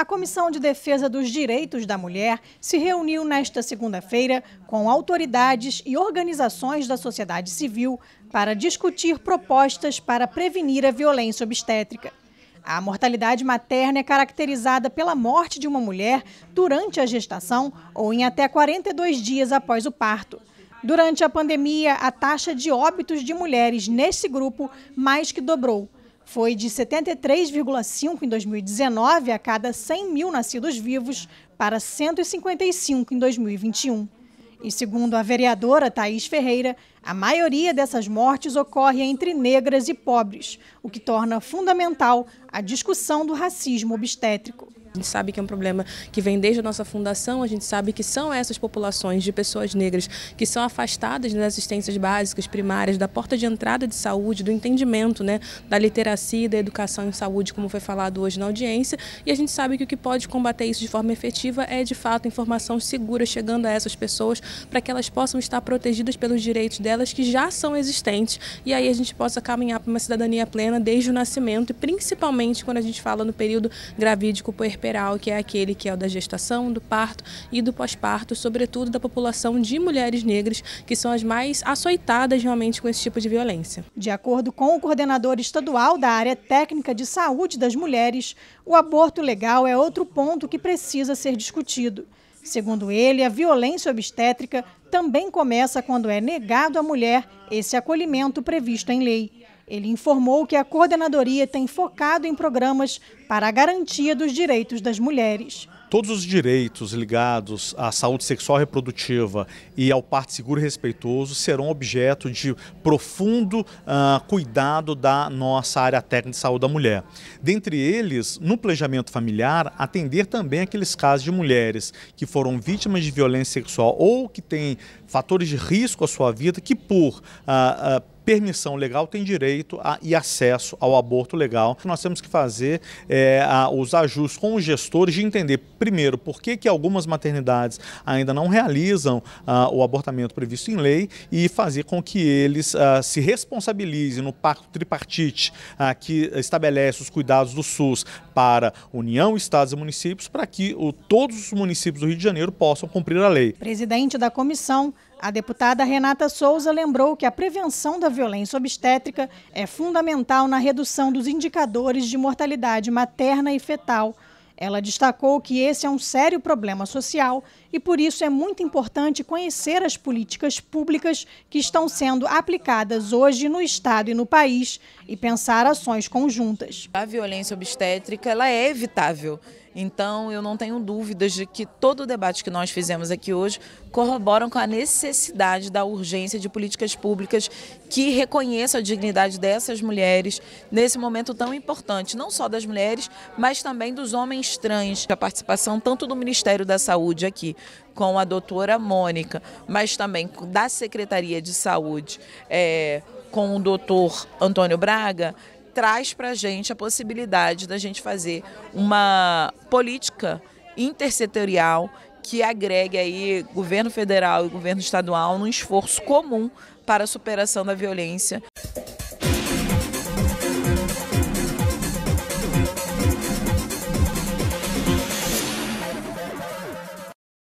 A Comissão de Defesa dos Direitos da Mulher se reuniu nesta segunda-feira com autoridades e organizações da sociedade civil para discutir propostas para prevenir a violência obstétrica. A mortalidade materna é caracterizada pela morte de uma mulher durante a gestação ou em até 42 dias após o parto. Durante a pandemia, a taxa de óbitos de mulheres nesse grupo mais que dobrou foi de 73,5 em 2019 a cada 100 mil nascidos vivos para 155 em 2021. E segundo a vereadora Thaís Ferreira, a maioria dessas mortes ocorre entre negras e pobres, o que torna fundamental a discussão do racismo obstétrico. A gente sabe que é um problema que vem desde a nossa fundação, a gente sabe que são essas populações de pessoas negras que são afastadas das assistências básicas, primárias, da porta de entrada de saúde, do entendimento né, da literacia, da educação em saúde, como foi falado hoje na audiência, e a gente sabe que o que pode combater isso de forma efetiva é, de fato, informação segura chegando a essas pessoas para que elas possam estar protegidas pelos direitos delas que já são existentes e aí a gente possa caminhar para uma cidadania plena desde o nascimento e principalmente quando a gente fala no período gravídico puerpério puerperal, que é aquele que é o da gestação, do parto e do pós-parto, sobretudo da população de mulheres negras, que são as mais açoitadas realmente com esse tipo de violência. De acordo com o coordenador estadual da área técnica de saúde das mulheres, o aborto legal é outro ponto que precisa ser discutido. Segundo ele, a violência obstétrica também começa quando é negado à mulher esse acolhimento previsto em lei. Ele informou que a coordenadoria tem focado em programas para a garantia dos direitos das mulheres. Todos os direitos ligados à saúde sexual e reprodutiva e ao parto seguro e respeitoso serão objeto de profundo uh, cuidado da nossa área técnica de saúde da mulher. Dentre eles, no planejamento familiar, atender também aqueles casos de mulheres que foram vítimas de violência sexual ou que têm fatores de risco à sua vida que, por uh, uh, permissão legal tem direito a, e acesso ao aborto legal. Nós temos que fazer é, a, os ajustes com os gestores de entender, primeiro, por que, que algumas maternidades ainda não realizam a, ah, o abortamento previsto em lei e fazer com que eles ah, se responsabilizem no pacto tripartite ah, que estabelece os cuidados do SUS para União, Estados e municípios, para que o, todos os municípios do Rio de Janeiro possam cumprir a lei. Presidente da comissão, a deputada Renata Souza lembrou que a prevenção da violência obstétrica é fundamental na redução dos indicadores de mortalidade materna e fetal. Ela destacou que esse é um sério problema social e, por isso, é muito importante conhecer as políticas públicas que estão sendo aplicadas hoje no Estado e no país e pensar ações conjuntas. A violência obstétrica ela é evitável. Então, eu não tenho dúvidas de que todo o debate que nós fizemos aqui hoje corroboram com a necessidade da urgência de políticas públicas que reconheçam a dignidade dessas mulheres nesse momento tão importante, não só das mulheres, mas também dos homens trans. A participação tanto do Ministério da Saúde aqui, com a doutora Mônica, mas também da Secretaria de Saúde, é, com o doutor Antônio Braga, traz para a gente a possibilidade da gente fazer uma política intersetorial que agregue aí governo federal e governo estadual num esforço comum para a superação da violência.